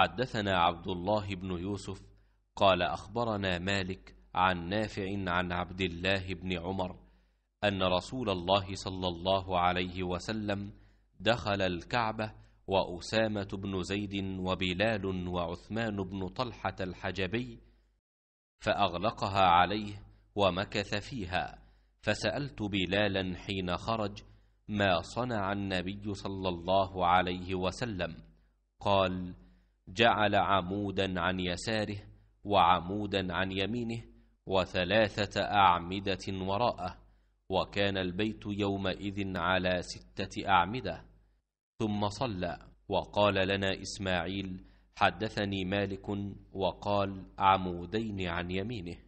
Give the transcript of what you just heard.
حدثنا عبد الله بن يوسف قال أخبرنا مالك عن نافع عن عبد الله بن عمر أن رسول الله صلى الله عليه وسلم دخل الكعبة وأسامة بن زيد وبلال وعثمان بن طلحة الحجبي فأغلقها عليه ومكث فيها فسألت بلالا حين خرج ما صنع النبي صلى الله عليه وسلم قال جعل عمودا عن يساره وعمودا عن يمينه وثلاثه اعمده وراءه وكان البيت يومئذ على سته اعمده ثم صلى وقال لنا اسماعيل حدثني مالك وقال عمودين عن يمينه